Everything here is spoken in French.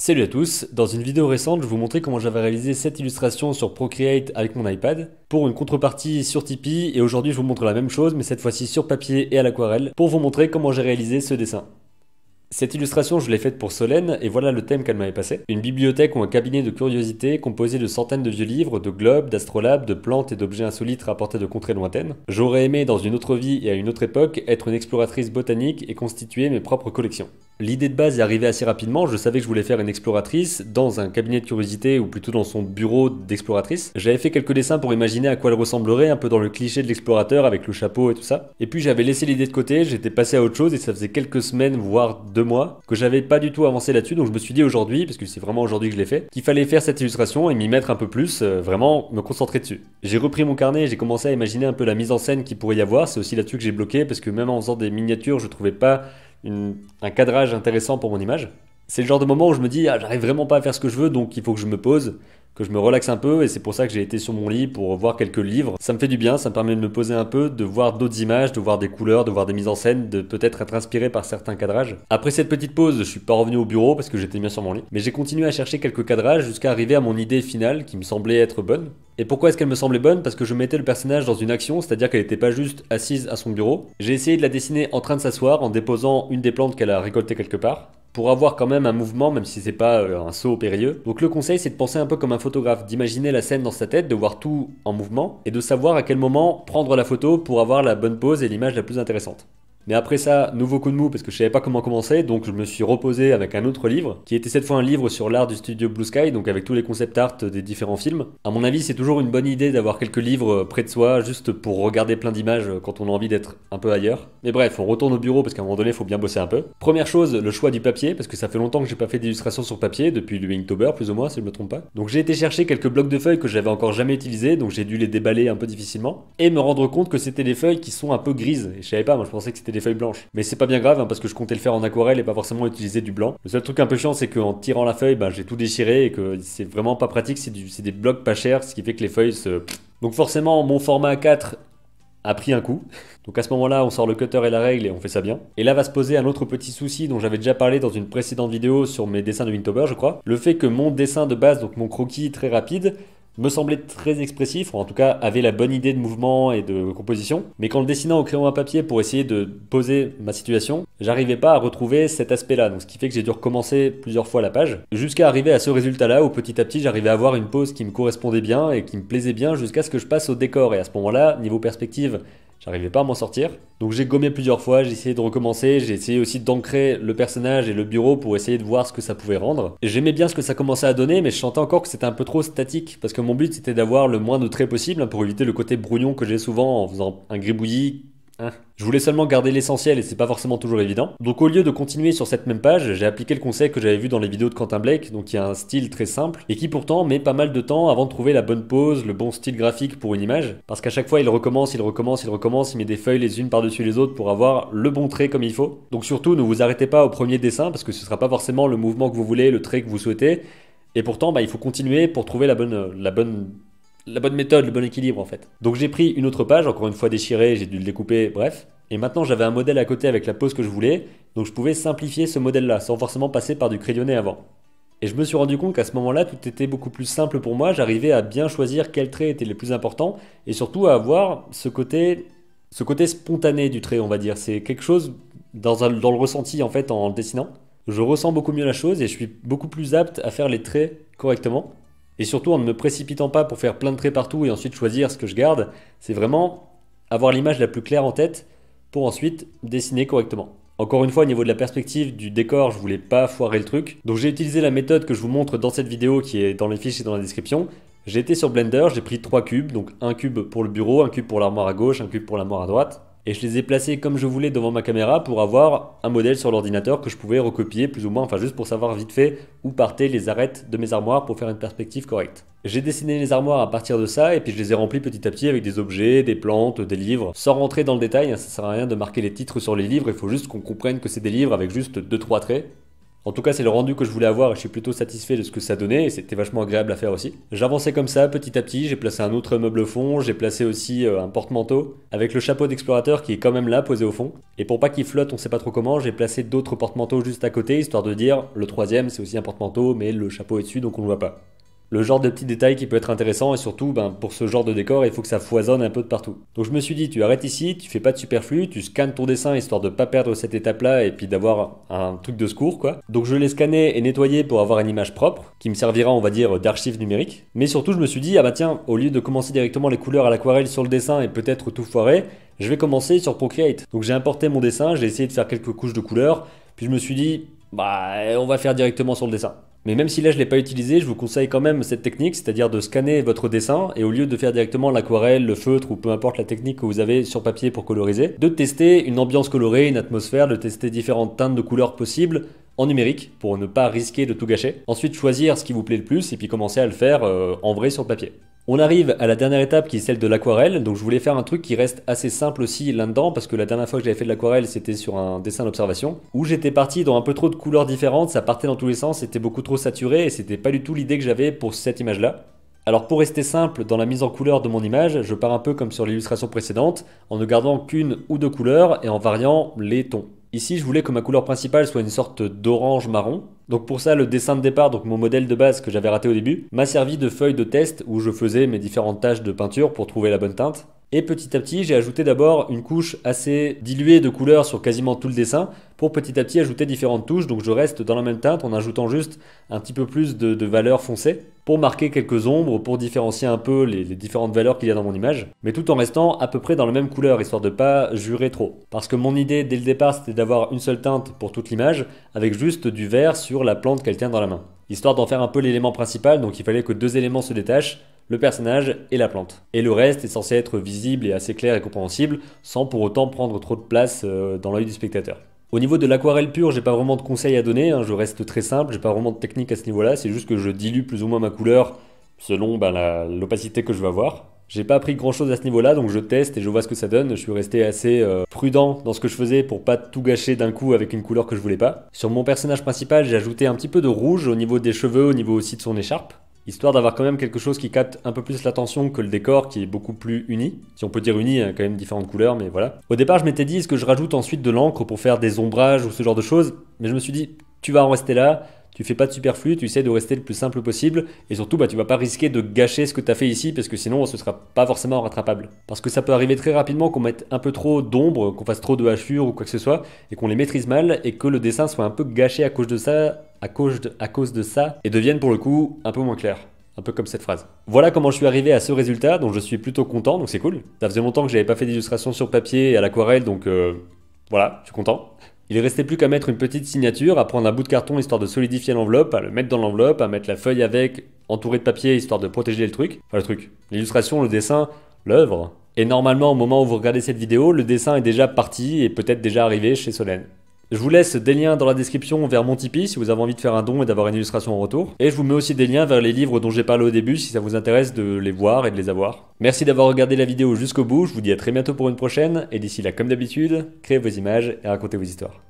Salut à tous, dans une vidéo récente, je vous montrais comment j'avais réalisé cette illustration sur Procreate avec mon iPad pour une contrepartie sur Tipeee et aujourd'hui je vous montre la même chose mais cette fois-ci sur papier et à l'aquarelle pour vous montrer comment j'ai réalisé ce dessin. Cette illustration, je l'ai faite pour Solène, et voilà le thème qu'elle m'avait passé. Une bibliothèque ou un cabinet de curiosité composé de centaines de vieux livres, de globes, d'astrolabes, de plantes et d'objets insolites rapportés de contrées lointaines. J'aurais aimé, dans une autre vie et à une autre époque, être une exploratrice botanique et constituer mes propres collections. L'idée de base est arrivée assez rapidement, je savais que je voulais faire une exploratrice dans un cabinet de curiosité ou plutôt dans son bureau d'exploratrice. J'avais fait quelques dessins pour imaginer à quoi elle ressemblerait, un peu dans le cliché de l'explorateur avec le chapeau et tout ça. Et puis j'avais laissé l'idée de côté, j'étais passé à autre chose et ça faisait quelques semaines, voire deux mois, que j'avais pas du tout avancé là-dessus, donc je me suis dit aujourd'hui, parce que c'est vraiment aujourd'hui que je l'ai fait, qu'il fallait faire cette illustration et m'y mettre un peu plus, euh, vraiment me concentrer dessus. J'ai repris mon carnet et j'ai commencé à imaginer un peu la mise en scène qui pourrait y avoir, c'est aussi là-dessus que j'ai bloqué, parce que même en faisant des miniatures, je trouvais pas un cadrage intéressant pour mon image. C'est le genre de moment où je me dis, ah, j'arrive vraiment pas à faire ce que je veux, donc il faut que je me pose que je me relaxe un peu et c'est pour ça que j'ai été sur mon lit pour voir quelques livres. Ça me fait du bien, ça me permet de me poser un peu, de voir d'autres images, de voir des couleurs, de voir des mises en scène, de peut-être être inspiré par certains cadrages. Après cette petite pause, je suis pas revenu au bureau parce que j'étais bien sur mon lit, mais j'ai continué à chercher quelques cadrages jusqu'à arriver à mon idée finale qui me semblait être bonne. Et pourquoi est-ce qu'elle me semblait bonne Parce que je mettais le personnage dans une action, c'est-à-dire qu'elle n'était pas juste assise à son bureau. J'ai essayé de la dessiner en train de s'asseoir en déposant une des plantes qu'elle a récoltées quelque part pour avoir quand même un mouvement, même si c'est pas euh, un saut périlleux. Donc le conseil, c'est de penser un peu comme un photographe, d'imaginer la scène dans sa tête, de voir tout en mouvement et de savoir à quel moment prendre la photo pour avoir la bonne pose et l'image la plus intéressante. Mais après ça, nouveau coup de mou parce que je savais pas comment commencer, donc je me suis reposé avec un autre livre, qui était cette fois un livre sur l'art du studio Blue Sky, donc avec tous les concept art des différents films. À mon avis, c'est toujours une bonne idée d'avoir quelques livres près de soi, juste pour regarder plein d'images quand on a envie d'être un peu ailleurs. Mais bref, on retourne au bureau parce qu'à un moment donné, il faut bien bosser un peu. Première chose, le choix du papier, parce que ça fait longtemps que j'ai pas fait d'illustration sur papier, depuis le Inktober plus ou moins, si je me trompe pas. Donc j'ai été chercher quelques blocs de feuilles que j'avais encore jamais utilisés, donc j'ai dû les déballer un peu difficilement, et me rendre compte que c'était des feuilles qui sont un peu grises. Et je savais pas, moi je pensais que c'était feuilles blanches. Mais c'est pas bien grave hein, parce que je comptais le faire en aquarelle et pas forcément utiliser du blanc. Le seul truc un peu chiant c'est qu'en tirant la feuille, ben, j'ai tout déchiré et que c'est vraiment pas pratique, c'est des blocs pas chers, ce qui fait que les feuilles se... Donc forcément mon format 4 a pris un coup. Donc à ce moment-là, on sort le cutter et la règle et on fait ça bien. Et là va se poser un autre petit souci dont j'avais déjà parlé dans une précédente vidéo sur mes dessins de Wintober, je crois. Le fait que mon dessin de base, donc mon croquis très rapide, me semblait très expressif, ou en tout cas avait la bonne idée de mouvement et de composition, mais quand le dessinant au crayon à papier pour essayer de poser ma situation, j'arrivais pas à retrouver cet aspect-là, donc ce qui fait que j'ai dû recommencer plusieurs fois la page, jusqu'à arriver à ce résultat-là où petit à petit j'arrivais à avoir une pose qui me correspondait bien et qui me plaisait bien jusqu'à ce que je passe au décor, et à ce moment-là, niveau perspective, J'arrivais pas à m'en sortir. Donc j'ai gommé plusieurs fois, j'ai essayé de recommencer, j'ai essayé aussi d'ancrer le personnage et le bureau pour essayer de voir ce que ça pouvait rendre. J'aimais bien ce que ça commençait à donner, mais je sentais encore que c'était un peu trop statique, parce que mon but c'était d'avoir le moins de traits possible pour éviter le côté brouillon que j'ai souvent en faisant un gribouillis Hein. je voulais seulement garder l'essentiel et c'est pas forcément toujours évident. Donc au lieu de continuer sur cette même page, j'ai appliqué le conseil que j'avais vu dans les vidéos de Quentin Blake, donc qui a un style très simple et qui pourtant met pas mal de temps avant de trouver la bonne pose, le bon style graphique pour une image. Parce qu'à chaque fois il recommence, il recommence, il recommence, il met des feuilles les unes par-dessus les autres pour avoir le bon trait comme il faut. Donc surtout ne vous arrêtez pas au premier dessin parce que ce sera pas forcément le mouvement que vous voulez, le trait que vous souhaitez. Et pourtant, bah, il faut continuer pour trouver la bonne, la bonne la bonne méthode, le bon équilibre en fait. Donc j'ai pris une autre page, encore une fois déchirée, j'ai dû le découper, bref. Et maintenant j'avais un modèle à côté avec la pose que je voulais, donc je pouvais simplifier ce modèle-là sans forcément passer par du crayonné avant. Et je me suis rendu compte qu'à ce moment-là, tout était beaucoup plus simple pour moi, j'arrivais à bien choisir quels traits étaient les plus importants, et surtout à avoir ce côté, ce côté spontané du trait, on va dire. C'est quelque chose dans, dans le ressenti en fait en dessinant. Je ressens beaucoup mieux la chose et je suis beaucoup plus apte à faire les traits correctement. Et surtout en ne me précipitant pas pour faire plein de traits partout et ensuite choisir ce que je garde, c'est vraiment avoir l'image la plus claire en tête pour ensuite dessiner correctement. Encore une fois, au niveau de la perspective du décor, je voulais pas foirer le truc. Donc j'ai utilisé la méthode que je vous montre dans cette vidéo qui est dans les fiches et dans la description. J'ai été sur Blender, j'ai pris trois cubes, donc un cube pour le bureau, un cube pour l'armoire à gauche, un cube pour l'armoire à droite et je les ai placés comme je voulais devant ma caméra pour avoir un modèle sur l'ordinateur que je pouvais recopier plus ou moins, enfin juste pour savoir vite fait où partaient les arêtes de mes armoires pour faire une perspective correcte. J'ai dessiné les armoires à partir de ça et puis je les ai remplis petit à petit avec des objets, des plantes, des livres. Sans rentrer dans le détail, hein, ça sert à rien de marquer les titres sur les livres, il faut juste qu'on comprenne que c'est des livres avec juste 2-3 traits. En tout cas, c'est le rendu que je voulais avoir et je suis plutôt satisfait de ce que ça donnait et c'était vachement agréable à faire aussi. J'avançais comme ça petit à petit, j'ai placé un autre meuble fond, j'ai placé aussi euh, un porte-manteau avec le chapeau d'explorateur qui est quand même là posé au fond. Et pour pas qu'il flotte, on sait pas trop comment, j'ai placé d'autres porte-manteaux juste à côté histoire de dire le troisième c'est aussi un porte-manteau mais le chapeau est dessus donc on le voit pas le genre de petits détails qui peut être intéressant et surtout ben, pour ce genre de décor il faut que ça foisonne un peu de partout. Donc je me suis dit tu arrêtes ici, tu fais pas de superflu, tu scannes ton dessin histoire de pas perdre cette étape là et puis d'avoir un truc de secours quoi. Donc je l'ai scanné et nettoyé pour avoir une image propre qui me servira on va dire d'archive numérique. Mais surtout je me suis dit ah bah tiens au lieu de commencer directement les couleurs à l'aquarelle sur le dessin et peut-être tout foirer, je vais commencer sur Procreate. Donc j'ai importé mon dessin, j'ai essayé de faire quelques couches de couleurs, puis je me suis dit bah on va faire directement sur le dessin. Mais même si là je ne l'ai pas utilisé, je vous conseille quand même cette technique, c'est-à-dire de scanner votre dessin et au lieu de faire directement l'aquarelle, le feutre ou peu importe la technique que vous avez sur papier pour coloriser, de tester une ambiance colorée, une atmosphère, de tester différentes teintes de couleurs possibles en numérique pour ne pas risquer de tout gâcher. Ensuite, choisir ce qui vous plaît le plus et puis commencer à le faire euh, en vrai sur papier. On arrive à la dernière étape qui est celle de l'aquarelle. Donc je voulais faire un truc qui reste assez simple aussi là-dedans parce que la dernière fois que j'avais fait de l'aquarelle c'était sur un dessin d'observation où j'étais parti dans un peu trop de couleurs différentes, ça partait dans tous les sens, c'était beaucoup trop saturé et c'était pas du tout l'idée que j'avais pour cette image là. Alors pour rester simple dans la mise en couleur de mon image, je pars un peu comme sur l'illustration précédente en ne gardant qu'une ou deux couleurs et en variant les tons. Ici je voulais que ma couleur principale soit une sorte d'orange marron donc pour ça, le dessin de départ, donc mon modèle de base que j'avais raté au début, m'a servi de feuille de test où je faisais mes différentes tâches de peinture pour trouver la bonne teinte. Et petit à petit, j'ai ajouté d'abord une couche assez diluée de couleurs sur quasiment tout le dessin pour petit à petit ajouter différentes touches. Donc je reste dans la même teinte en ajoutant juste un petit peu plus de, de valeur foncée pour marquer quelques ombres, pour différencier un peu les, différentes valeurs qu'il y a dans mon image, mais tout en restant à peu près dans la même couleur, histoire de pas jurer trop. Parce que mon idée dès le départ, c'était d'avoir une seule teinte pour toute l'image, avec juste du vert sur la plante qu'elle tient dans la main. Histoire d'en faire un peu l'élément principal, donc il fallait que deux éléments se détachent le personnage et la plante. Et le reste est censé être visible et assez clair et compréhensible, sans pour autant prendre trop de place euh, dans l'œil du spectateur. Au niveau de l'aquarelle pure, j'ai pas vraiment de conseils à donner, hein, je reste très simple, j'ai pas vraiment de technique à ce niveau-là, c'est juste que je dilue plus ou moins ma couleur selon ben, l'opacité que je veux avoir. J'ai pas appris grand chose à ce niveau-là, donc je teste et je vois ce que ça donne. Je suis resté assez euh, prudent dans ce que je faisais pour pas tout gâcher d'un coup avec une couleur que je voulais pas. Sur mon personnage principal, j'ai ajouté un petit peu de rouge au niveau des cheveux, au niveau aussi de son écharpe histoire d'avoir quand même quelque chose qui capte un peu plus l'attention que le décor qui est beaucoup plus uni. Si on peut dire uni, il y a quand même différentes couleurs, mais voilà. Au départ, je m'étais dit, est-ce que je rajoute ensuite de l'encre pour faire des ombrages ou ce genre de choses Mais je me suis dit, tu vas en rester là, tu fais pas de superflu, tu essaies de rester le plus simple possible, et surtout, bah, tu vas pas risquer de gâcher ce que tu as fait ici, parce que sinon, ce sera pas forcément rattrapable. Parce que ça peut arriver très rapidement qu'on mette un peu trop d'ombre, qu'on fasse trop de hachures ou quoi que ce soit, et qu'on les maîtrise mal, et que le dessin soit un peu gâché à cause de ça, à cause, de, ça et deviennent pour le coup un peu moins claires un peu comme cette phrase. Voilà comment je suis arrivé à ce résultat, dont je suis plutôt content, donc c'est cool. Ça faisait longtemps que j'avais pas fait d'illustration sur papier et à l'aquarelle, donc euh, voilà, je suis content. Il restait plus qu'à mettre une petite signature, à prendre un bout de carton histoire de solidifier l'enveloppe, à le mettre dans l'enveloppe, à mettre la feuille avec, entourée de papier histoire de protéger le truc. Enfin le truc, l'illustration, le dessin, l'œuvre. Et normalement au moment où vous regardez cette vidéo, le dessin est déjà parti et peut-être déjà arrivé chez Solène. Je vous laisse des liens dans la description vers mon Tipeee si vous avez envie de faire un don et d'avoir une illustration en retour. Et je vous mets aussi des liens vers les livres dont j'ai parlé au début si ça vous intéresse de les voir et de les avoir. Merci d'avoir regardé la vidéo jusqu'au bout, je vous dis à très bientôt pour une prochaine, et d'ici là comme d'habitude, créez vos images et racontez vos histoires.